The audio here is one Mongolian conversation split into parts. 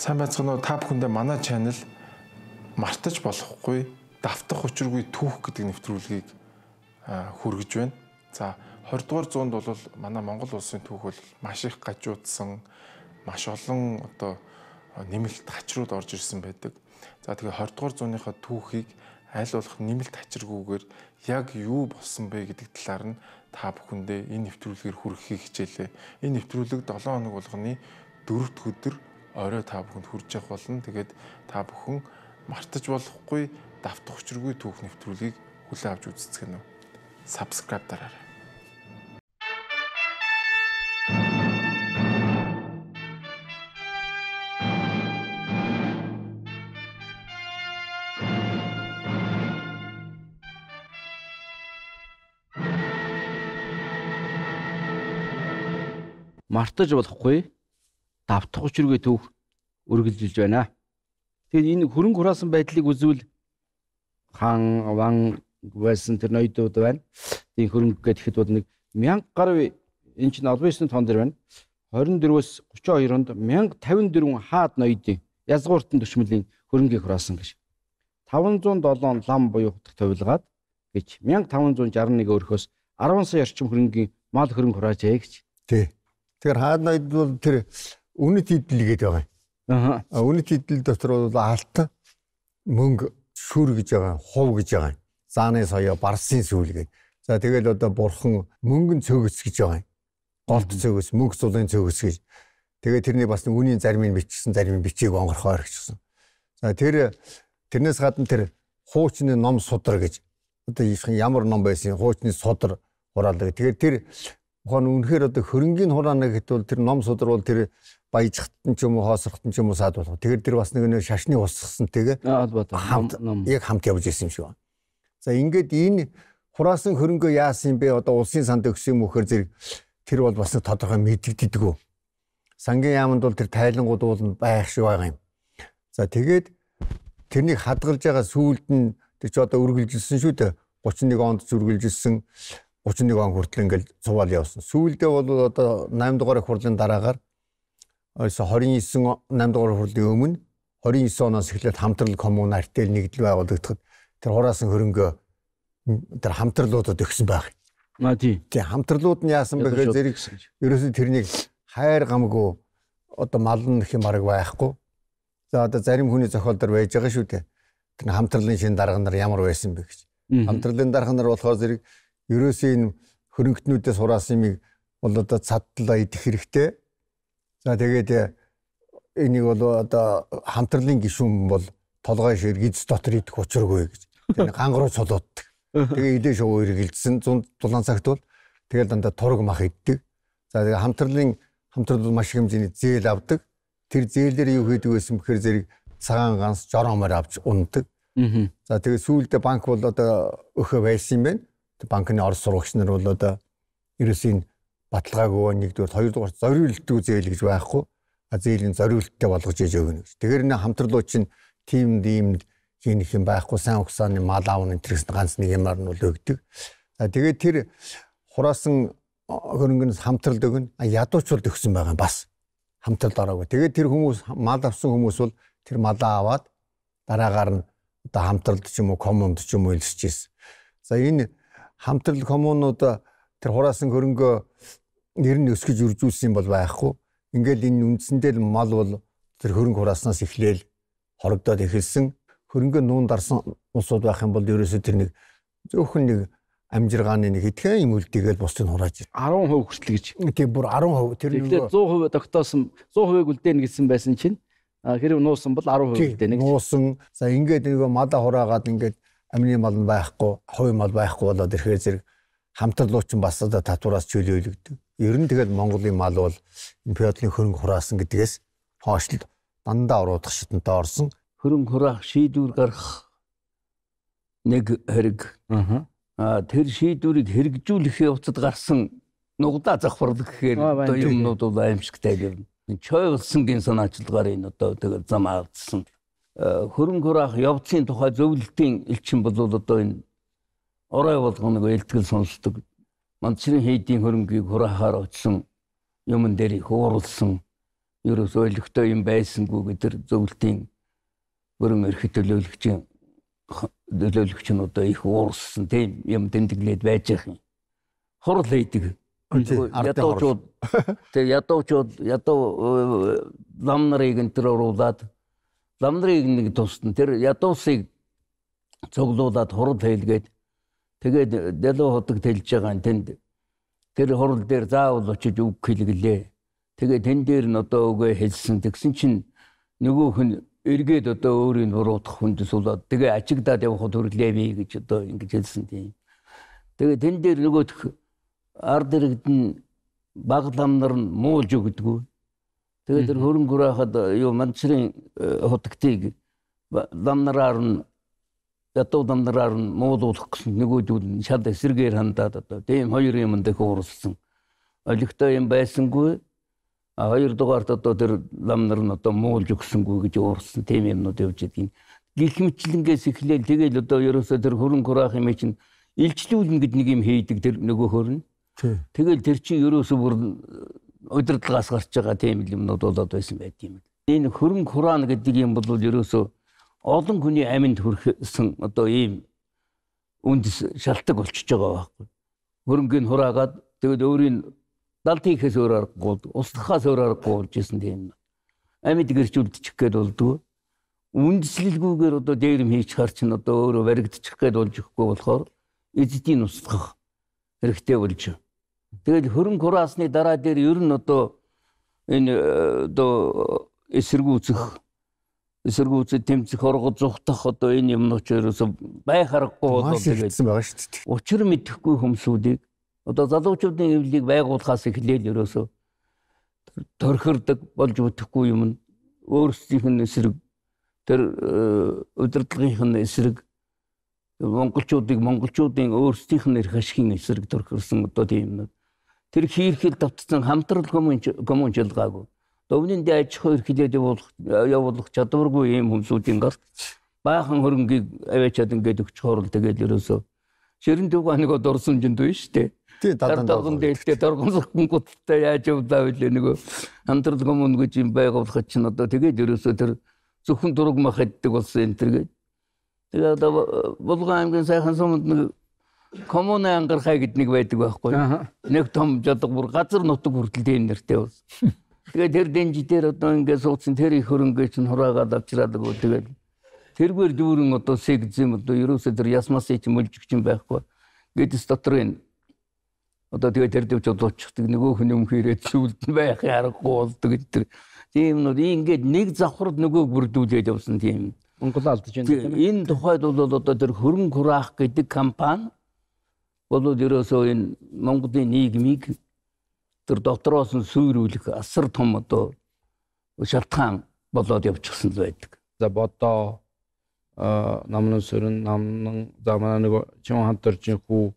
Сайн байцгаана уу? Та бүхэндээ манай чанал мартаж болохгүй, давтах учиргүй түүх гэдэг нэвтрүүлгийг хүргэж байна. За 20 дугаар зуунд бол манай Монгол улсын түүх бол маш их гажуудсан, маш олон одоо нэмэлт хачрууд орж ирсэн байдаг. За тэгээ 20 дугаар зууныхаа түүхийг аль болох нэмэлт хачиргүйгээр яг юу болсон бэ гэдэг талаар нь та бүхэндээ энэ нэвтрүүлгээр хүргэхийг хичээлээ. Энэ нэвтрүүлэг 7 хоног болгоны 4-р өдөр орой та бүхэнд хүрж явах болно. Тэгээд та бүхэн мартаж болохгүй давтах учиргүй түүх нэвтрүүлгийг хүлээн авч үздэг нь subscribe дараарай. мартаж болохгүй давтах учиргүй түүх үргэлжилж байна. Тэгээд энэ хөрөнгө хураасан байдлыг үзвэл хан ван байсан тэр ноёдууд байна. Тийм хөрөнгө гэхэд бол нэг 1000 гаруй энэ чинь албан ёсны тон дээр байна. 24-өөс 32 онд 1054 хаад ноёдын язгууртан төчмөлийн хөрөнгийг хураасан гэж. 507 лам буюу хутг тавилгаад гэж 1561 өрхөөс 10 сая орчим хөрөнгийн мал хөрөнгө хураажээ гэж. Тий. Тэгэхээр хаад ноёд бол тэр үнэт идэл гэдэг байгаа юм. Аа. Үнэт идэл дотор бол алтан мөнгө сүр гэж байгаа, хув гэж байгаа. Зааны соёо, барсын сүүл гэдэг. За тэгэл одоо бурхан мөнгөн цөгс гэж байгаа юм. Голд цөгс, мөнгө цулын цөгс гэж. Тэгээ тэрний бас үнийн зармыг бичсэн, зармыг бичээг онгорхоор гэсэн. За тэр тэрнээс гадна тэр хуучны ном судар гэж одоо ямар ном байсан хуучны судар хураалдаг. Тэгээ тэр Ухаан үнэхээр одоо хөрөнгөний хураана гэтэл тэр ном судар бол тэр баяжхт нь ч юм уу хоосрохт нь ч юм уу саад болох. Тэгэхээр тэр бас нэг нэг шашны усгсан тэгээ хамт яг хамт явж исэн юм шиг байна. За ингээд энэ хураасан хөрөнгөө яасан юм бэ? Одоо улсын санд өгсөн юм үхээр зэрэг тэр бол бас тодорхой мэддэгдэггүй. Сангийн яамд бол тэр тайлангууд уулна байх шиг байгаа юм. За тэгээд тэрнийг хадгалж байгаа сүулт нь тэр ч одоо үргэлжилсэн шүү дээ. 31 онд зүргэлжилсэн 31 он хүртэл ингээл цувал явсан. Сүүлдээ бол одоо 8 дугаар их хурлын дараагаар 29 8 дугаар хурлын өмнө 29 оноос эхлээд хамтрал коммун артел нэгдэл байгуулагдахад тэр хураасан хөрөнгө тэр хамтралуудад өгсөн байх. Маа тий. Тий хамтралууд нь яасан бэ гэхээр зэрэг ерөөсөө тэрнийг хайр гамгүй одоо малн гэх юм арга байхгүй. За одоо зарим хүний зохиол дээр байж байгаа шүү дээ. Тэр хамтралын шин дарга нар ямар байсан бэ гэж. Хамтралын дарга нар болохоор зэрэг ерөөсөө энэ хөрөнгөтнүүдээс хураасан юмыг бол одоо цадлаа идэх хэрэгтэй. За тэгээд э, энийг бол одоо хамтралын гишүүн бол толгой шир гиз дотор идэх учиргүй гэж. Тэгээд гангар цолооддаг. Тэгээд идэж шуу эргэлдсэн зунд дулаан цагт бол тэгээд дандаа тураг мах иддэг. За тэгээд хамтралын хамтрал бол маш их хэмжээний зээл авдаг. Тэр зээлээр юу хийдэг байсан бэхээр зэрэг цагаан ганс жоромоор авч ундаг. За тэгээд сүүлдээ банк бол одоо өхөө байсан юм байна банкны орос сурагч нар бол одоо ерөөсөө энэ баталгаагүй нэгдүгээр хоёрдугаар зориултгүй зээл гэж байхгүй а зээлийн зориулттай болгож яж өгнө гэж. Тэгэр нэ хамтарлууд чинь тим димд хийх юм байхгүй сайн ухсааны мал аавны төрөс ганц нэг юмар нь бол өгдөг. За тэгээд тэр хураасан хөрөнгөнд хамтралд өгнө. А ядуучулд өгсөн байгаа бас хамтралд ороогүй. Тэгээд тэр хүмүүс мал авсан хүмүүс бол тэр малаа аваад дараагаар нь одоо хамтралд ч юм уу коммунд ч юм уу илсэж ирсэн. За энэ хамтрал коммунууд тэр хураасан хөрөнгөө нэр нь өсгөж үржүүлсэн бол байхгүй. Ингээл энэ үндсэндээ л мал бол тэр хөрөнгө хурааснаас эхлээл хорогдоод эхэлсэн. Хөрөнгө нүүн дарсан улсууд байх юм бол ерөөсөө тэр нэг зөвхөн нэг амжиргааны нэг хэдхэн юм үлдээгээл бусдыг хурааж байна. 10% хүртэл гэж. Тийм бүр 10%. Тэр нэг 100% тогтоосон 100%-ийг үлдээнэ гэсэн байсан чинь хэрэг нуусан бол 10% үлдээнэ. Нуусан. За ингээд нэг мада хураагаад ингээд амны мал нь байхгүй, хувийн мал байхгүй болоод ирэхээр зэрэг хамтарлуучин бас одоо татвараас чөлөөлөгдөв. Ер нь тэгэл Монголын мал бол империалын хөрөнгө хураасан гэдгээс хоошлол дандаа уруудах шатантай орсон. Хөрөнгө хураах шийдвэр гаргах нэг хэрэг. Аа тэр шийдвэрийг хэрэгжүүлэхээ уцад гарсан нугдаа завхарлаг гэхээр одоо юмнууд бол аимшигтай юм. Чойголсонгийн санаачлагаар энэ одоо тэгэл зам аавдсан хөрөнгө хураах явцын тухай зөвлөлтийн элчин бол одоо энэ орой болгоно нэг элтгэл сонсдог. Манцрын хийдийн хөрөнгийг хураахаар очсон юмн дээр их ууралсан. Ерөөсөө өлегтэй юм байсангүй гэдэр зөвлөлтийн бүрэн эрхт төлөөлөгчийн төлөөлөгч нь одоо их уурсан тийм юм тэмдэглээд байж их юм. Хурал хийдэг. Ядуучууд тэг ядуучууд ядуу лам нарыг энэ төр оруулаад Ламдрыг нэг тусна тэр ядуусыг цуглуулад хурд хэлгээд тэгээд дэлөө хотод тэлж байгаа нь тэнд тэр хурл дээр заавал очиж үг хэлгэлээ. Тэгээд тэн дээр нь одоо үгээ хэлсэн тэгсэн чинь нөгөөх нь эргээд одоо өөрийг буруутах хүндэс болоод тэгээ ажигдаад явхад хүрлээ би гэж одоо ингэж хэлсэн тийм. Тэгээ тэн дээр нөгөөх ард иргэд нь баг ламнар нь муулж өгдөггүй. Тэгээд тэр хөрөнгөөр хахад юу манчрын э, хутгтыг дамнараар нь ятуу дамнараар нь муулуулах гэсэн нөгөөдүүд нь шал эсэргээр хандаад одоо тийм хоёр юм дэх уурсан. Олигтой юм байсангүй. А хоёр дугаарт одоо тэр дамнар нь одоо муулж өгсөнгүй гэж уурсан тийм юмнууд явж идэв. Гихмчлэнгээс эхлээл тэгэл одоо ерөөсөө тэр хөрөнгөөр хах юм чинь илчлүүлнэ гэд нэг юм хийдэг тэр нөгөө хөрн. Тэгэл тэр чинь ерөөсөө бүр удирдлагаас гарч байгаа тийм юмнууд болоод байсан байт юм. Энэ хөрөнгө хураан гэдэг юм бол ерөөсөө олон хүний аминд хүрсэн одоо ийм үндэс шалтгаан болчихж байгаа байхгүй. Хөрөнгөний хураагаад тэгэл өөрийн далд хийхээс өөр аргагүй болд. Услахаас өөр аргагүй болж исэн тийм. Амьд гэрчүүлдчих гээд болдгоо. Үндэслэлгүйгээр одоо дээрэм хийж хар чин одоо өөрөө баригдчих гээд болж өгөхгүй болохоор эзэдийн услах хэрэгтэй болж байна Тэгэл хөрөнгө хураасны дараа дээр ер нь одоо энэ э, одоо эсэргүүцэх эсэргүүцэд тэмцэх орго зүхтах одоо энэ юмнууд ч ерөөсө байх аргагүй болоод тэгээд байгаа шүү дээ. Учир мэдэхгүй хүмүүсүүдийг одоо залуучуудын эвлийг байгуулахаас эхлээл ерөөсө торхирдаг болж үтэхгүй юм. Өөрсдийнх нь эсрэг тэр э, удирдлагынх нь эсрэг монголчуудыг монголчуудын өөрсдийнх нь эрх ашигын эсрэг төрхөрсөн одоо тийм нэг Тэр хийрхэл давтсан хамтрал гомон жилгаагүй. Өвнөнд аж ахуй эрхлээд явуулах явуулах чадваргүй юм хүмүүсийн гал баахан хөрөнгийг аваачаад ингээд өгч хоорол тэгээд ерөөсөө ширэн дүүг нэг дурсан жинд үү штэ. Тий дадан доргон дээлтэй доргон сурхан гуттай яаж явлаа вэ нөгөө хамтрал гомон гэж юм байгуулах чинь одоо тэгээд ерөөсөө тэр зөвхөн дург мах иддэг болсон энэ тэр гээд. Тэгээд одоо э, Булган аймгийн сайхан сумд нэг коммуны ангархай гэд нэг байдаг байхгүй. Нэг том жодог бүр газар нутаг хүртэл дээр нэртэй бол. Тэгээд тэр дэнжи дээр одоо ингээд суудсан тэр их хөрөнгөө чинь хураагаад авчираад өгөө тэгээд тэргээр дүүрэн одоо сэгзэм одоо ерөөсөө тэр ясмасыг чинь мөлжих чинь байхгүй. Гэдэс дотор энэ одоо тэгээд тэр дэвч удуучихдаг нөгөө хүн юм хийрээд сүлд нь байх аргагүй болдог энэ тэр. Тийм нь ингээд нэг завхрад нөгөө бүрдүүлээд явсан тийм. Монгол алдаж байна тийм. Энэ тухайд бол одоо тэр хөрөнгө хураах гэдэг компани болоод ерөөсөө энэ Монголын нийгмийг тэр дотроос нь сүйрүүлэх асар том одоо шалтгаан болоод явчихсан л байдаг. За бодоо намнын сөрөн намнын за манай нэг чин хамтарчин хүү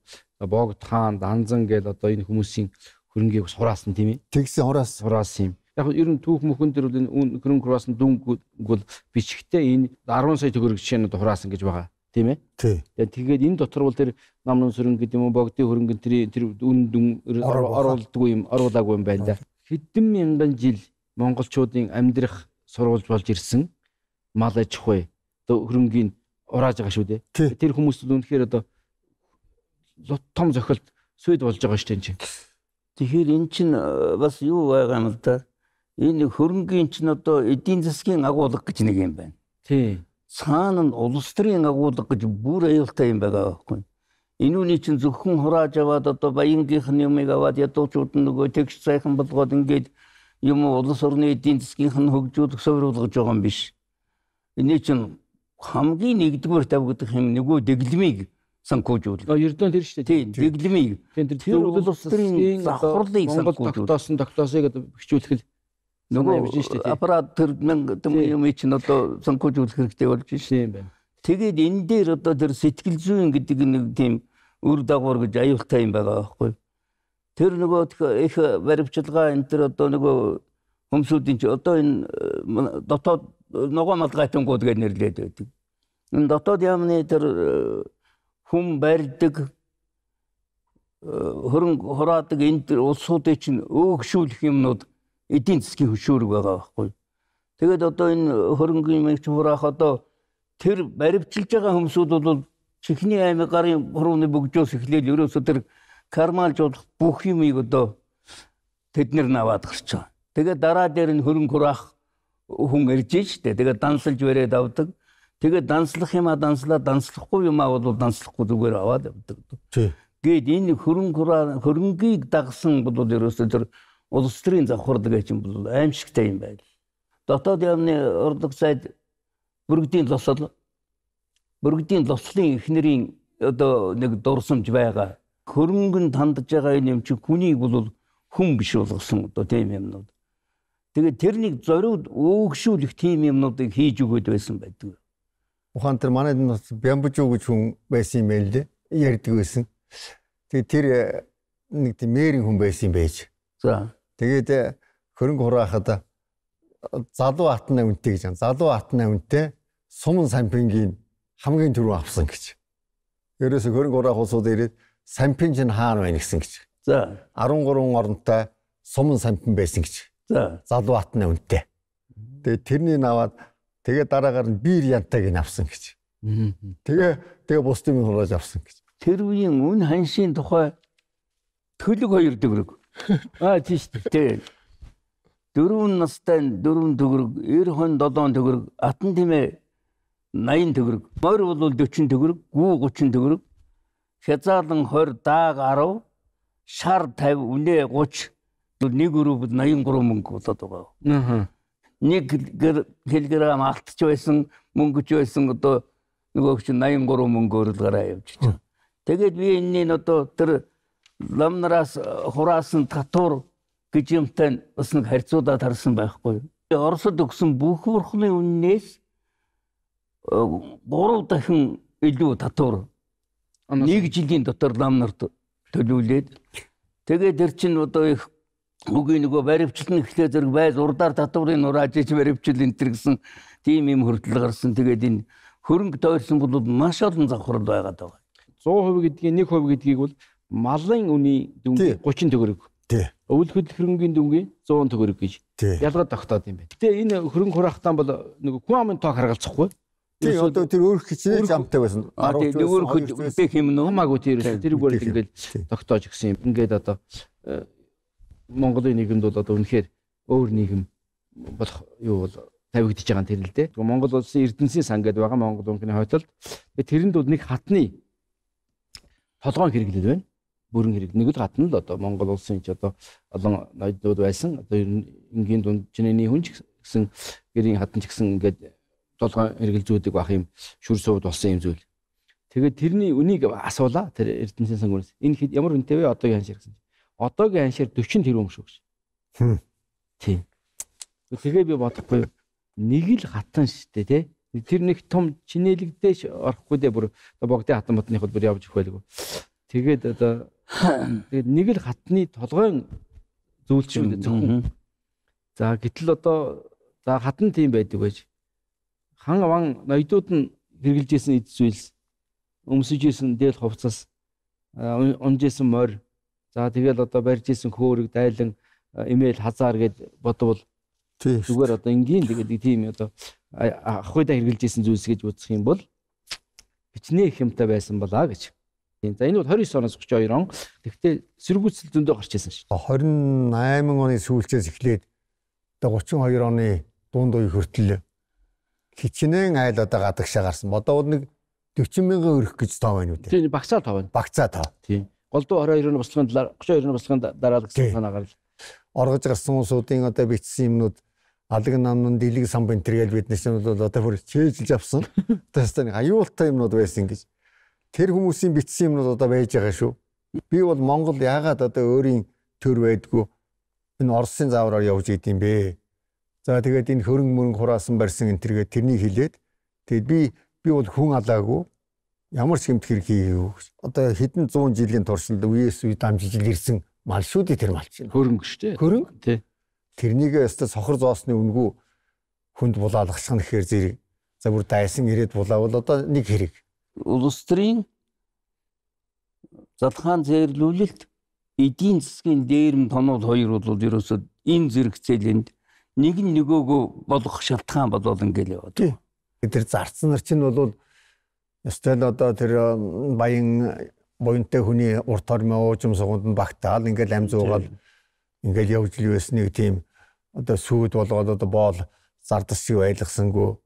богд хаан данзан гэл одоо энэ хүмүүсийн хөрөнгийг сураасан тийм ээ. Тэгсэн хураас сураас юм. Яг ер нь түүх мөхөн дээр бол энэ хөрөнгө хураасан дүнгүүд бол бичгтээ энэ 10 сая төгрөг жишээ нь хураасан гэж байгаа тийм ээ. Тэгээд энэ дотор бол тэр намнын сөрөнг гэдэг юм уу богдын хөрөнгө тэр тэр үн дүн оруулдаггүй юм оруулаагүй юм байна да. Хэдэн мянган жил монголчуудын амьдрах сурвалж болж ирсэн мал аж ахуй одоо хөрөнгөний урааж байгаа шүү дээ. Тэр хүмүүс бол үнэхээр одоо том зохиолт сүйд болж байгаа шүү дээ энэ чинь. Тэгэхээр эн чинь э, бас юу байгаа юм л да. Энэ хөрөнгөний чинь одоо эдийн засгийн агуулга гэж нэг юм байна. Тийм цаана нь улс төрийн агуулга гэж бүр аюултай юм байгаа байхгүй. Энэ үний чинь зөвхөн хурааж аваад одоо баянгийнх нь юмыг аваад ядуучууд нь нөгөө тэгш сайхан болгоод ингээд юм улс орны эдийн засгийнх нь хөгжүүлэх суурилгож байгаа юм биш. Энэ чинь хамгийн нэгдүгээр тавигдах юм нөгөө дэглэмийг санхүүжүүл. Ердөө тэр шүү дээ. Тийм, дэглэмийг. Тэр улс төрийн завхарлыг санхүүжүүл. Монгол тогтоосон тогтоосыг одоо хөгжүүлэх нөгөө явж штэ аппарат тэр юм чинь одоо санхүүжүүлэх хэрэгтэй болж штэ юм байна. Тэгээд энэ дээр одоо тэр сэтгэл зүйн гэдэг нэг тийм үр дагавар гэж аюултай юм байгаа байхгүй. Тэр нөгөө их баримтчилгаа энэ тэр одоо нөгөө хүмүүсийн чи одоо энэ дотоод ногоо малгайтангууд гэж нэрлээд байдаг. Энэ дотоод яамны тэр э, хүм барьдаг э, хөрөнгө хураадаг энэ улсуудыг чинь өөгшүүлэх юмнууд эдийн засгийн хөшөөрөг байгаа байхгүй. Тэгээд одоо энэ хөрөнгөний мөнгө хураах одоо тэр баримтжилж байгаа хүмүүсүүд бол чихний аймаг гарын бурууны бөгжөөс эхлээл ерөөсөө тэр кармалж болох бүх юмыг одоо тэд нар наваад гарч байгаа. Тэгээд дараа дээр нь хөрөнгө хураах хүн ирж штэ. Тэгээд дансалж барээд авдаг. Тэгээд данслах юм а данслаа данслахгүй юм а бол данслахгүй зүгээр аваад явдаг. Гэт энэ хөрөнгө хөрөнгийг дагсан бол ерөөсөө тэр улс төрийн завхардаг гэж юм бол аимшигтай юм байл. Дотоод яамны урдаг зайд бүргэдийн лосол бүргэдийн лослын эхнэрийн одоо нэг дурсамж байгаа. Хөрөнгөн тандж байгаа энэ юм чи хүнийг бол хүн биш болгосон одоо тийм юмнууд. Тэгээд тэрнийг зориуд өөгшүүлэх тийм юмнуудыг хийж өгöd байсан байдаг. Ухаан тэр манайд нь бас бямбжуу гэж хүн байсан юм байл лээ. Ярддаг байсан. Тэгээд тэр э, нэг тийм мэрийн хүн байсан юм байж. За. Тэгээд э, хөрөнгө хураахад э, залуу атнаа үнэтэй гэж. Залуу атнаа үнэтэй суман сампингийн хамгийн түрүү авсан гэж. Ерөөсө хөрөнгө хураах усууд ирээд сампин чинь хаана байна гэсэн гэж. За 13 орнтой суман сампин байсан гэж. За залуу атнаа үнэтэй. Тэгээд тэрний наваад тэгээ дараагаар нь биер янтайг нь авсан гэж. Тэгээ тэгээ бусдын хурааж авсан гэж. Тэр үеийн үн ханшийн тухай төлөг хоёр дэгрэг Аа тийш тийм. Дөрвөн настай дөрвөн төгрөг, 97 төгрөг, атан тэмээ 80 төгрөг. Морь бол 40 төгрөг, гүү 30 төгрөг. Хязгаарлан 20, дааг 10, шар 50, үнэ 30. Нэг өрөв 83 мөнгө болоод байгаа. Аа. Нэг килограмм алтч байсан, мөнгөч байсан одоо нөгөө чи 83 мөнгөөр л гараа явж чинь. Тэгээд би энэний одоо тэр ламнараас э, хураасан татвар гэж юмтай бас нэг харьцуулаад харсан байхгүй. Оросд өгсөн бүх бурхны үннээс 3 э, дахин илүү татвар нэг жилийн дотор ламнарт төлүүлээд тэгээд тэр чинь одоо их үгүй нөгөө баримчлал нь ихлэ зэрэг байз урдаар татварын урааж ич баримчлал энэ төр гэсэн тийм юм хөрдөл гарсан. Тэгээд энэ хөрөнгө тойрсон бол маш олон завхрал байгаад байгаа. 100% гэдгийг 1% гэдгийг бол малын үний дүнгийн 30 төгрөг. Тий. Өвөл хөдөлгөрөнгийн дүнгийн 100 төгрөг гэж ялгаа тогтоод юм байна. Гэтэ энэ хөрөнгө хураахтаа бол нэг хүн амын тоо харгалзахгүй. Тий одоо тэр өөр хичнээн замтай байсан. Өөр хөдөлгөөнтэй хэм нөмаагүй тэр тэр бүр ингээд тогтоож гисэн юм. Ингээд одоо э, Монголын нийгэмд бол одоо үнэхээр өөр нийгэм болох юу бол тавигдчихж байгаа юм тэр л дээ. Монгол улсын Эрдэнсийн сан гэдэг байгаа Монгол банкны хойтолд тэрэнд бол нэг хатны толгойн хэрэглэл байна бүрэн хэрэг нэг л гадна л одоо Монгол улсын ч одоо олон ноёднууд байсан одоо ер нь энгийн дунд чинээний хүн ч гэсэн гэрийн хатан ч гэсэн ингээд толгой хэрэгэлзүүдэг бах юм шүр сувд болсон юм зүйл. Тэгээд тэрний үнийг асуула тэр Эрдэнэсийн сангуунаас энэ хэд ямар үнэтэй вэ одоогийн аншаар гэсэн. Одоогийн аншаар 40 тэрбум шүү гэж. Тийм. Тэгээ би бодохгүй нэг л хатан шүү дээ тий. Тэр нэг том чинэлэгдэж орохгүй дээ бүр богдын хатан ботных бол бүр явж ихгүй л гоо. Тэгээд одоо Тэгээд нэг л хатны толгойн зүүлчүүд зөвхөн. За гэтэл одоо за хатан тийм байдаг байж. Хан аван ноёдууд нь хэрглэжсэн эд зүйлс өмсөжсэн дээл хувцас унжсэн морь. За тэгэл одоо барьжсэн хөөрөг дайлан имэйл хазаар гэд бодвол зүгээр одоо энгийн тэгээд тийм одоо ахуйда хэрглэжсэн зүйлс гэж үзэх юм бол бичнээ их юмтай байсан балаа гэж. Тийм. За энэ бол 29 оноос 32 он. Тэгвэл сэргүүцэл зөндөө гарч ирсэн шүү. 28 оны сүүлчээс эхлээд одоо 32 оны дунд үе хүртэл хичнээн айл одоо гадагшаа гарсан. Одоо нэг 40 мянган өрөх гэж тав байна үү? Тийм, багцаа тав байна. Багцаа тав. Тийм. Голдуу 22-ны бослогын талаар 32-ны бослогын дараалсан санаа гарч оргож гарсан хүмүүсийн одоо бичсэн юмнууд алаг намнын дэлэг самб энэ төргээл бид нэсэн бол одоо бүр чэйжилж авсан. Тэстэн аюултай юмнууд байсан гэж тэр хүмүүсийн бичсэн юмнууд одоо байж байгаа шүү. Би бол Монгол яагаад одоо өөрийн төр байдгүй энэ Оросын заавраар явж идэм бэ? За тэгээд энэ хөрөнгө мөрөнгө хураасан барьсан энэ тэргээ тэрний хилээд тэгээд би би бол хүн алаагүй ямар ч хэмт хэрэг хийгээгүй. Одоо хэдэн 100 жилийн туршид үеэс үе дамжиж ирсэн мал шүү дээ тэр мал чинь. Хөрөнгө шүү дээ. Хөрөнгө тий. Тэрнийг өстө сохор зоосны үнгүү хүнд булаалгах шин гэхээр зэрэг за бүр дайсан ирээд булаавал одоо нэг хэрэг улс төрийн залхаан зэрлүүлэлт эдийн засгийн дээрм тоног хоёр бол ерөөсөө энэ зэрэг зээлэнд нэг нь нөгөөгөө болгох шалтгаан болол ингээл яваад. Тэр зарцсан нар чинь бол ёстой нь одоо тэр баян буянтай хүний урт хормын уужим суганд нь багтаал ингээл амь зуугаал ингээл явж л байсныг тийм одоо сүйд болгоод одоо боол зардас шиг байлгасангүй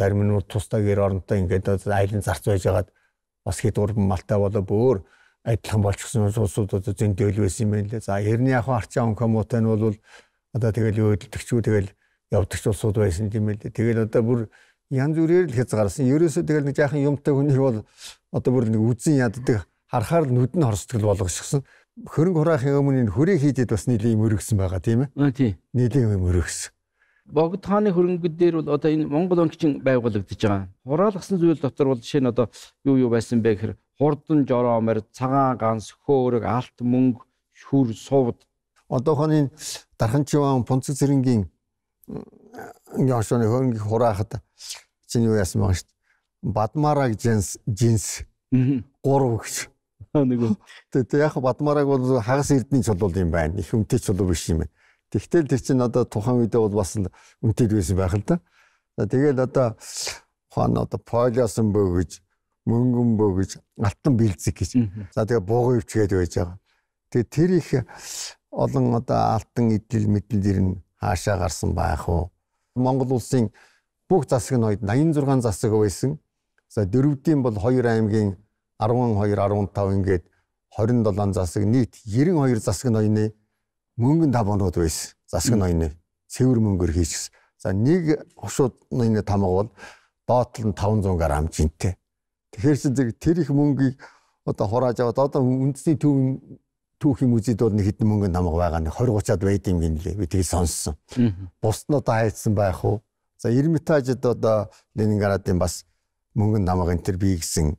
зарим нь тусдаа гэр оронтой ингээд айлын зарц байж хагаад бас хэд урбан малтай болоо бөөр адилхан болчихсон улсууд одоо зөндөөл байсан юм байна лээ. За хэрний яг харчаа онкомуутай нь бол одоо тэгэл юу хөдөлгчүү тэгэл явдагч улсууд байсан юм байна лээ. Тэгэл одоо бүр янз бүрээр л хязгаарсан. Ерөөсөө тэгэл нэг жаахан юмтай хүнээр бол одоо бүр нэг үзэн яддаг харахаар л нүд нь хорсдгол болгочихсон. Хөрөнгө хураахын өмнө энэ хөрөө хийдэд бас нэлийн юм өргөсөн байгаа тийм ээ. Тийм. Нэлийн юм өргөсөн богд хааны хөрөнгөд дээр бол одоо энэ Монгол ончин байгуулагдаж байгаа. Хураалгасан зүйл дотор бол жишээ нь одоо юу юу байсан бэ гэхээр хурдан жороомор, цагаан ганс, хөөрөг, алт мөнгө, шүр, сувд. Одоохоны дарханчван пунцэг зэрэнгийн ингээ ошооны хөрөнгө хураахад чинь юу яасан байгаа шүү дээ. Бадмараг жинс жинс 3 гэж нэг үү. Тэгээ яг бадмараг бол хагас эрдний чулуул юм байна. Их өмтэй чулуу биш юм байна. Тэгтэл тэр чинь одоо тухайн үедээ бол бас үнэтэй байсан байх л да. За тэгэл одоо хаана одоо полиосон бөө гэж мөнгөн бөө гэж алтан бэлзэг гэж. За тэгээ буугын өвчгээд байж байгаа. Тэгээ тэр их олон одоо алтан идэл мэдэл дэр нь хаашаа гарсан байх уу? Монгол улсын бүх засаг нь ойд 86 засаг байсан. За дөрөвдийн бол 2 аймгийн 12 15 ингээд 27 засаг нийт 92 засаг ноёны мөнгөнд 5 ороод байсан. Засаг ноёны цэвэр мөнгөөр хийчихсэн. За нэг хушууд ноёны тамга бол доотлон 500 г жинтэй. Тэгэхээр чи зэрэг тэр их мөнгийг одоо хурааж аваад одоо үндэсний төв түүхийн музейд бол нэг хэдэн мөнгөнд тамга байгаа нэг 20 30-аад байд юм гинлээ. Би тийг сонссон. Бусд нь одоо хайцсан байх уу? За Эрмитажид одоо Ленинградын бас мөнгөнд тамга энэ төр бий гэсэн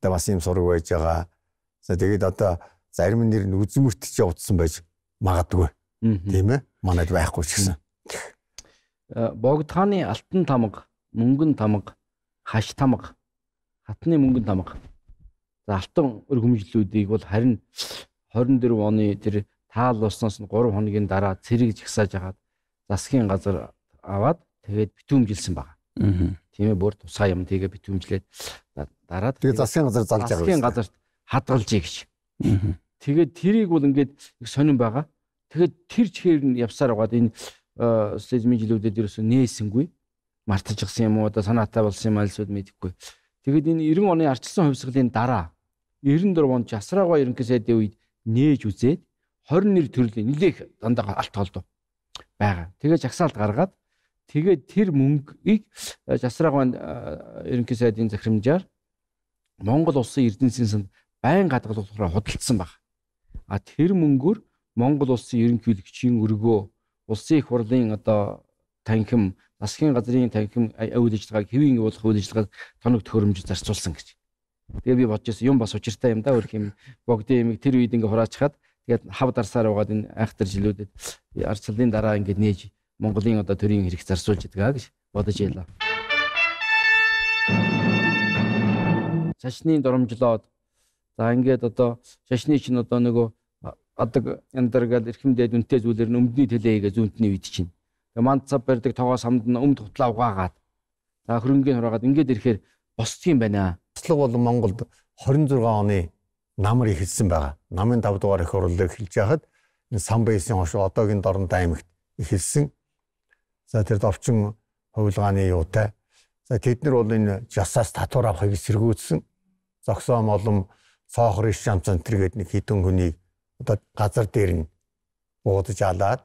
одоо бас юм сураг байж байгаа. За тэгээд одоо зарим нэр нь үзмөрт ч явуулсан байж магадгүй. Тийм ээ. Манайд байхгүй ч гэсэн. Э, Богдхааны алтан тамга, мөнгөн тамга, хаш тамга, хатны мөнгөн тамга. За алтан өр хүмжлүүдийг бол харин 24 оны тэр таал болсноос нь 3 хоногийн дараа цэрэг жагсааж агаад засгийн газар аваад тэгээд битүүмжилсэн байгаа. Аа. Тийм ээ бүр тусаа юм тийгээ битүүмжлээд дараад тэгээд засгийн газар залж байгаа. Засгийн газарт хадгалж ий гэж. Аа. Тэгээд тэрийг бол ингээд их сонирн байгаа. Тэгээд тэр чихээр нь явсаар байгаад энэ э, слизмижилүүдэд ерөөсөө нээсэнгүй мартажчихсан юм уу одоо санаатай болсон юм аль зүйл мэдэхгүй. Тэгээд энэ 90 оны арчилсан хувьсгалын дараа 94 онд Жасраагаа ерөнхийсэд үед нээж үзээд 21 төрлийн нэлээх дандаа алт толдоо байгаа. Тэгээд жагсаалт гаргаад тэгээд тэр мөнгийг э, Жасраагаа э, ерөнхийсэдийн захирамжаар Монгол улсын эрдэнэсийн санд байн гадгалуулахаар худалдсан баг. А тэр мөнгөөр Монгол улсын ерөнхийлөгчийн өргөө улсын их хурлын одоо танхим засгийн газрын танхим үйл ажиллагааг хэвийн явуулах үйл ажиллагааг тоног төхөөрөмж зарцуулсан гэж. Тэгээ би бодож ирсэн юм бас учиртай юм да өөр юм богдын юм тэр үед ингээ хураачхаад тэгээд хав дарсаар байгаад энэ айхтар жилүүдэд арчлалын дараа ингээ нээж Монголын одоо төрийн хэрэг зарцуулж байгаа гэж бодож ялаа. Шашны доромжлоод за ингээд одоо шашны чинь одоо нөгөө бадаг яндаргаад эрхэмдээд үнтэй зүйлэр нь өмдний төлөө хийгээ зүүнтний үйд чинь. Тэгээ манд цав барьдаг тоогоо самд нь өмд хутлаа угаагаад за хөрөнгөний хураагаад ингээд ирэхээр босдгийм байна. Цэслэг бол Монголд 26 оны намар ихэлсэн байгаа. Намын 5 дугаар их хурлыг хэлж яхад энэ сан бейсийн хош одоогийн Дорнод аймагт ихэлсэн. За тэрд орчин хувилгааны юутай. За тэд нар бол энэ жасаас татвар авахыг сэргүүцсэн. Зогсоом олон цоохор иш амцан тэр гээд нэг хідэн хүний одоо газар дээр нь буудаж алаад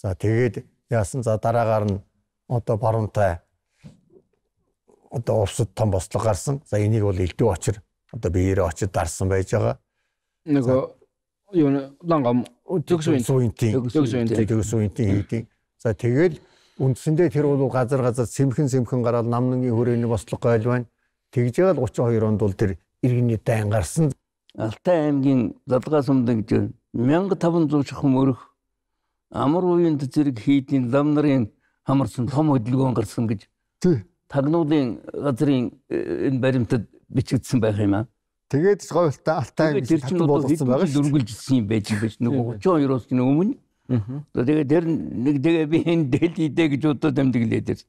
за тэгээд яасан за дараагаар нь одоо баруунтай одоо усад том бослог гарсан за энийг бол элдв очир одоо биеэр очид дарсан байж байгаа нөгөө юу лангам төгсвэн төгсвэн төгсвэн хийдэг за тэгээд үндсэндээ тэр бол газар газар сэмхэн сэмхэн гараад намнгийн хүрээний бослог гойл байна тэгж яагаад 32 онд бол тэр иргэний дайн гарсан Алтай аймгийн Залгаа сумд гэж 1500 шахам өрөх амар ууйнд зэрэг хийдийн лам нарын хамарсан том хөдөлгөөн гарсан гэж. Тагнуудын газрын э, энэ баримтад бичигдсэн байх юм аа. Тэгээд говьлтаа алтай аймгийн татан болгосон байгаа шүү. Дүргэлжсэн юм байж биш нөгөө 32-оос өмнө. Тэгээд тэр нэг тэгээ би энэ дэлхийдээ гэж удаад амьдэглээд тэр.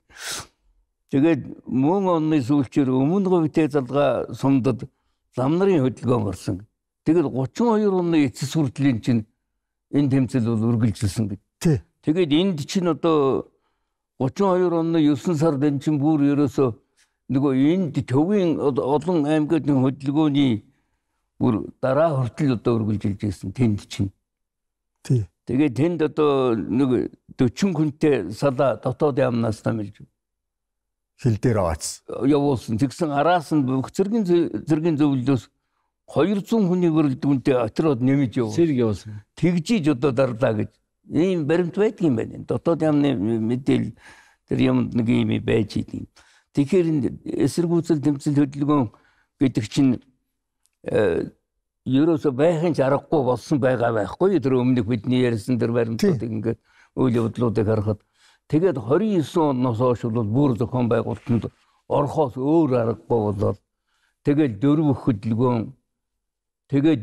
Тэгээд мөн онны сүүлчээр өмнө говьтэй залгаа сумдад лам нарын хөдөлгөөн орсон. Тэгэл 32 оны эцэс хүрдлийн чинь энэ тэмцэл бол үргэлжилсэн гэж. Тий. Тэгээд энд чинь одоо 32 оны 9 сард энэ чинь бүр ерөөсөө нөгөө энд төвийн олон аймгийн хөдөлгөөний бүр дараа хүртэл одоо үргэлжилж ирсэн тэнд чинь. Тий. Тэгээд тэнд одоо нэг 40 хүнтэй салаа дотоод яамнаас намжилж хил дээр аваацсан. Явуулсан. Тэгсэн араас нь бүх зэргийн зэргийн зөвлөлөөс 200 хүний гөрөлдгөнтэй отроод нэмж явуулсан. Зэрэг явуулсан. Тэгжиж одоо дарлаа гэж. Ийм баримт байдгийн байна. Дотоод яамны мэдээл тэр юм нэг юм байж идэв. Тэгэхээр эсэргүүцэл тэмцэл хөдөлгөөн гэдэг чинь э, ерөөсө байхын аргагүй болсон байгаа байхгүй. Тэр өмнөх бидний ярьсан тэр баримтуудыг ингээд үйл явдлуудыг харахад Тэгээд 29 оноос хойш бол бүр зохион байгуулалтанд орхоос өөр аргагүй болоод тэгээд дөрвөн хөдөлгөөн тэгээд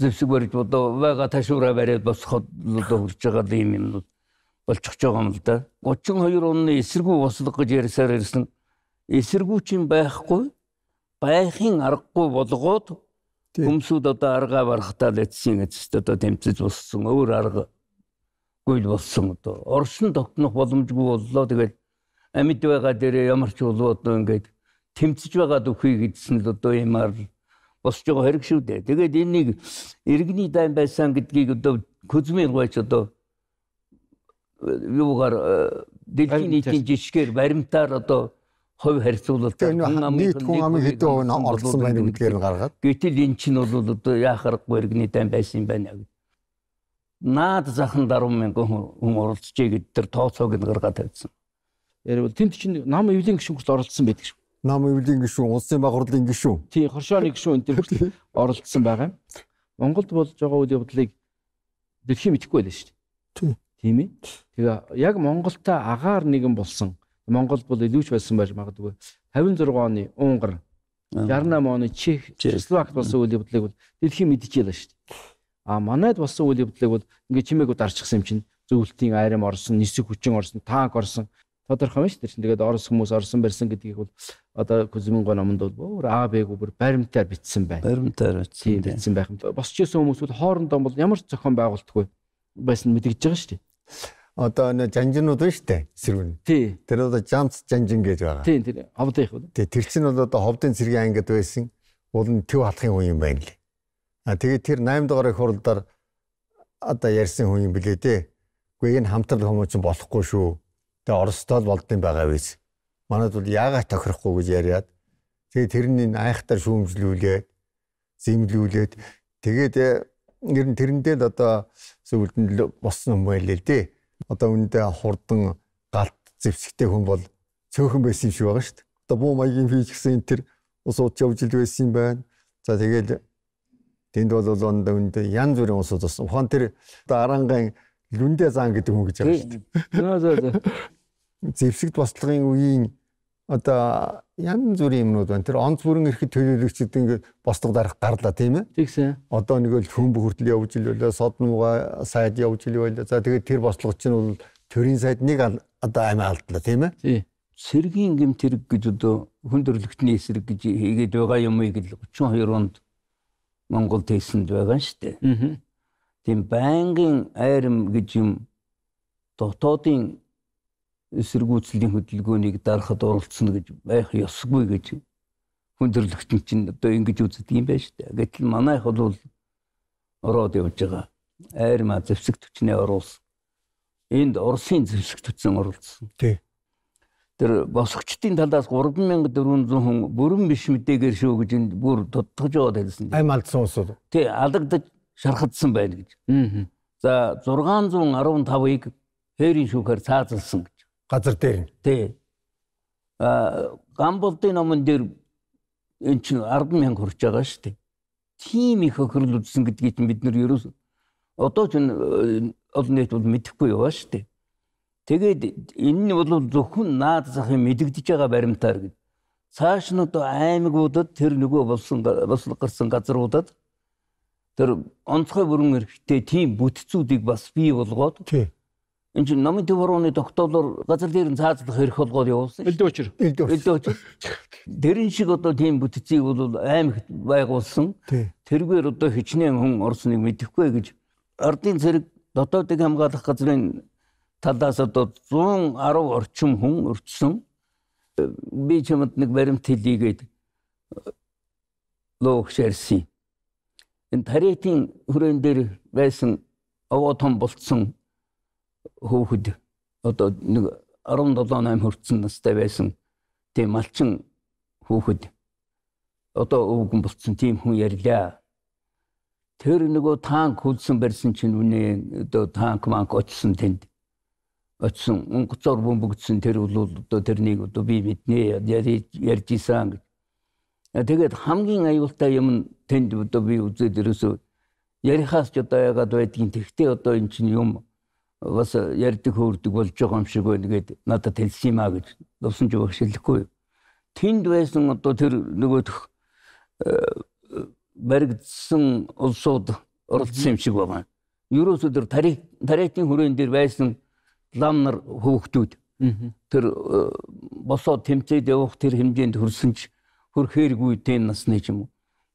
зэвсэг барьж одоо байгаа ташуура бариад босход одоо хурж байгаа юм юм болчихж байгаа юм л да. 32 оны эсэргүү бослого гэж ярьсаар ирсэн. Эсэргүүчин байхгүй байхын аргагүй болгоод Төмсүүд одоо аргаа барахтаа л эцсийн эцэст одоо тэмцэж болсон өөр арга үгүй л болсон одоо Оршин тогтнох боломжгүй боллоо тэгээд амьд байгаа дээрээ ямар ч болов одоо ингээд тэмцэж байгаа дөхий гэдсэн л одоо юмар босч байгаа хэрэг шүү дээ. Тэгээд энийг иргэний дайн байсан гэдгийг одоо Кузьмин гоч одоо э, юугаар э, дэлхийн нийтийн жишгээр баримтаар одоо хувь харьцуулалт нийт хүн амын хэдэн хувь орсон байна гэдгээр нь гаргаад гэтэл эн чинь бол одоо яах аргагүй иргэний дайн байсан юм байна гэдэг наад захын 10 мянган хүн оролцож гээд тэр тооцоог нь гаргаад тавьсан. Ярил тэнд чинь нам эвлийн гишүүн хүртэл оролцсон байдаг шүү. Нам эвлийн гишүүн, улсын баг хурлын гишүүн. Тий, хоршооны гишүүн энэ хүртэл оролцсон байгаа юм. Монголд болж байгаа үйл явдлыг дэлхий мэдэхгүй байлаа шүү дээ. Тийм ээ. Тэгээ яг Монголтай агаар нэгэн болсон. Монгол бол илүүч байсан байж магадгүй. 56 оны Унгар, 68 оны Чех, Словак болсон үйл явдлыг бол дэлхий мэдчихлээ шүү дээ. А манайд болсон үйл явдлыг бол ингээ чимээгүүд арчсан юм чинь зөвлөлтийн айрам орсон, нисэх хүчин орсон, танк орсон тодорхой юм шүү дээ. Тэгээд орос хүмүүс орсон барьсан гэдгийг бол одоо Күзмэнго номонд бол өөр А Б-г бүр баримтаар бичсэн байна. Баримтаар бичсэн. Бичсэн байх юм. Босч исэн хүмүүс бол хоорондоо бол ямар ч зохион байгуулалтгүй байсан мэдгэж байгаа шүү дээ. Одоо нэ жанжинууд нь шүү дээ. Сэрвэн. Тий. Тэр одоо жанц жанжин гэж байгаа. Тий, тэр ховдын их үү? Тий, тэр чинь бол одоо ховдын цэргийн ангид байсан. Уул нь төв халахын үе юм байна лээ. А тэгээд тэр 8 дугаар их хурлаар одоо ярьсан хүн юм блээ дээ. Гэхдээ энэ хамтрал хүмүүж болохгүй шүү. Тэгээ Оростой л болдсон байгаа биз. Манайд бол яагаад тохирохгүй гэж яриад тэгээд тэрний айхтар шүүмжлүүлээд зэмлүүлээд тэгээд э, ер нь тэрэндээ л одоо зөвлөнд боссон юм байл л дээ. Одоо үүндээ хурдан галт зэвсэгтэй хүн бол цөөхөн байсан юм шиг байгаа шүү дээ. Одоо буу маягийн физиксэн энэ тэр усууд явж л байсан юм байна. За тэгээд Тэнд бол онд өнд янз бүрийн улсууд бас ухаан тэр арангаан лүндэ заан гэдэг хүн гэж байгаа шүү дээ. Зэвсэгт бослогын үеийн одоо янз бүрийн юмнууд байна. Тэр онц бүрэн эрхэд төлөөлөгчд ингээд бослог дарах гарлаа тийм ээ. Тэгсэн. Одоо нэгэл хүмб хүртэл явж илвэлээ, соднууга сайд явж илвэлээ. За тэгээд тэр бослогч нь бол төрийн сайд нэг одоо амиа алдлаа тийм ээ. Тий. Сэргийн гимтэрэг гэж одоо хүн төрөлхтний эсрэг гэж хийгээд байгаа юм ийг л 32 онд Монгол хэлсэнд байгаа шүү дээ. Тийм байнгын айрам гэж юм дотоодын эсэргүүцлийн хөдөлгөөнийг дарахад оролцсон гэж байх ёсгүй гэж хүндрэлтэн чинь одоо ингэж үздэг юм байна шүү дээ. Гэтэл манайх бол ороод явж байгаа. Айрма зэвсэг төвчнээ оруулсан. Энд Оросын зэвсэг төвцөн оролцсон. Тий тэр босгочдын талаас 3400 хүн бүрэн биш мэдээгээр шүү гэж энд бүр тодтогж яваад хэлсэн. Ам алдсан уусууд. Тий, алдагдаж шархадсан байна гэж. Аа. За 615-ыг хээрийн шүүхээр цаазалсан гэж. Газар дээр нь. Тий. Аа гамболтын номон дээр эн чинь 100000 хүрч байгаа шүү дээ. Тийм их хохирол үзсэн гэдгийг бид нар ерөөс одоо ч э, олон нийт бол мэдэхгүй яваа шүү дээ. Тэгээд энэ нь бол зөвхөн наад зах юм мэдэгдэж байгаа баримтаар гэдэг. Цааш нь одоо аймагуудад тэр нөгөө болсон болсон гарсан газруудад тэр онцгой бүрэн эрхтэй тийм бүтцүүдийг бас бий болгоод энэ чинь номын төв орооны тогтоолоор газар дээр нь цаазлах эрх болгоод явуулсан. Элдэ учир. Элдэ учир. Дэрэн шиг одоо тийм бүтцийг бол аймагт байгуулсан. Тэргээр одоо хичнээн хүн орсныг мэдэхгүй гэж ардын зэрэг дотоодыг хамгаалах газрын талаас одоо 110 орчим хүн өртсөн. Би чамд нэг баримт хэлийгээд логшэрси. Энэ тариатын хүрэн дээр байсан овоо том болцсон хүүхэд одоо нэг 17 8 хүртсэн настай байсан тийм малчин хүүхэд одоо өвгөн болцсон тийм хүн ярьлаа. Тэр нөгөө танк хүлсэн барьсан чинь үнэ одоо танк манк очсон тэнд очсон онгоцоор бөмбөгдсөн тэр бол одоо тэрнийг одоо би мэднэ ярьж исэн гэж. Тэгээд хамгийн аюултай юм нь тэнд одоо би үзээд ерөөсөө ярихаас ч одоо ягаад байдгийн тэгтээ одоо эн чинь юм бас ярьдаг хөөрдөг болж байгаа юм шиг байна гэд надад хэлсэн юм а гэж дуусан ч өгшлөхгүй. Тэнд байсан одоо тэр нөгөөх баригдсан улсууд оролцсон юм шиг байна. Юурээс тэр тарих тариатын хүрээн дээр байсан лам нар хөөхтүүд тэр э, босоо тэмцээд явах тэр хэмжээнд хүрсэн ч хөр хэргүй тэн насны ч юм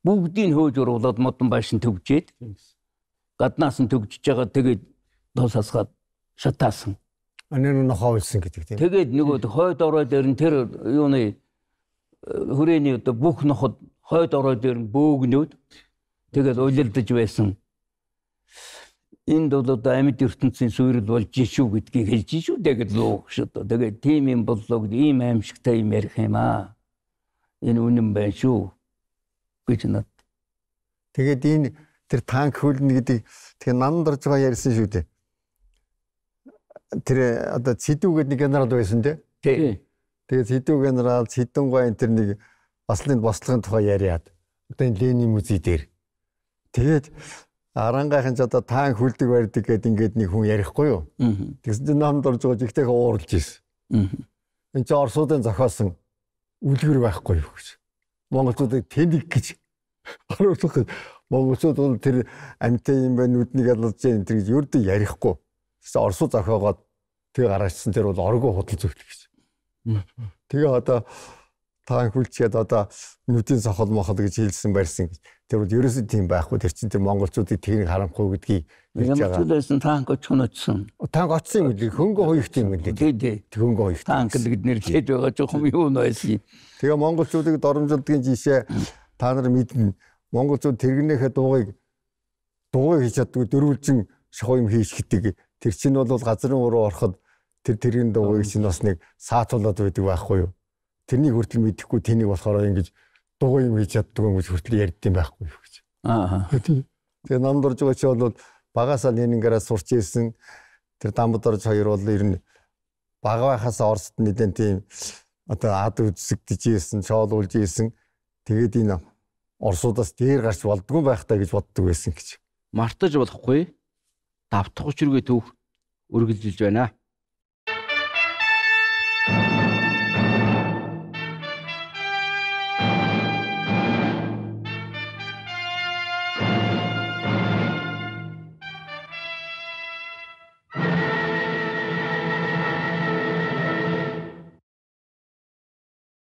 уу бүгдийг хөөж уруулад модон байшин төвжээд гаднаас нь төгжж байгаа тэгээд дол сасгаад шатаасан. Анир нь хоолсон гэдэг тийм. Тэгээд нөгөө хойд орой дээр нь тэр э, юуны э, хүрээний одоо бүх ноход хойд орой дээр нь бөөгнөөд тэгээд уйлдаж байсан энд бол одоо амьд ертөнцийн суурил болж шүү гэдгийг хэлж шүү тэгээд луух шүү. Тэгээд тийм юм боллоо гэдэг ийм аимшигтай юм ярих юм аа. Энэ үнэн байна шүү гэж над. Тэгээд энэ тэр танк хөлнө гэдэг тэгээ намдарж байгаа ярьсан шүү дээ. Тэр одоо цэдүү гэдэг нэг генерал байсан тий. Тэгээд цэдүү генерал цэдэн гоо энэ тэр нэг баслын бослогын тухай яриад одоо энэ Ленин музей дээр тэгээд Арангайхан ч одоо таан хүлдэг байдаг гэд ингээд нэг хүн ярихгүй юу. Тэгсэн чинь намд орж байгаа ихтэйх ууралж ирсэн. Энд чинь орсуудын зохиосон үлгэр байхгүй юу гэж. Монголчуудыг тэнэг гэж харуулах гэж. Монголчууд бол тэр амьтан юм байна нүднийг ялж जैन тэр гэж юрд ярихгүй. Тэгсэн орсуу зохиогоод тэг гараачсан тэр бол оргоо худал зөвлөх гэж. Тэгээ одоо таан хүлчгээд одоо нүдийн цохол мохол гэж хэлсэн байрсан гэж. Тэр бол ерөөсөө тийм байхгүй. Тэр чинь тэр монголчуудыг тэрийг харанхуй гэдгийг хэлж байгаа. Ямарчлээсэн таанк очсон очсон. Таанк очсон юм гэдэг. Хөнгө хоёрт юм гэдэг. Тий, тий. Хөнгө хоёрт. Таанк гэдэг нэрлээд байгаа жоохон юу нөөсөн. Тэгээ монголчуудыг доромжилдгийн жишээ та нар мэднэ. Монголчууд тэргнийхээ дуугийг дуугаа хийж чаддгүй дөрвөлжин шохоо юм хийж хэдэг. Тэр чинь бол газрын уруу ороход тэр тэргийн дуугийг чинь бас нэг саатуулад байдаг байхгүй юу? тэрнийг хүртэл мэдэхгүй тэнийг болохоор ингэж дугуй юм хийж чаддаг юм гэж хүртэл ярьдсан байхгүй юу гэж. Аа. Тэгээ нам дурж байгаа чи бол багасаа Ленинградаас сурч ирсэн тэр Дамбадарж хоёр бол ер нь багаахаас Оросд нэгэн тийм одоо ад үзэгдэж ирсэн, чоолуулж ирсэн. Тэгээд энэ Оросуудаас дээр гарч болдгүй байх таа гэж боддог байсан гэж. Мартаж болохгүй. Давтах учиргүй төв үргэлжилж байна.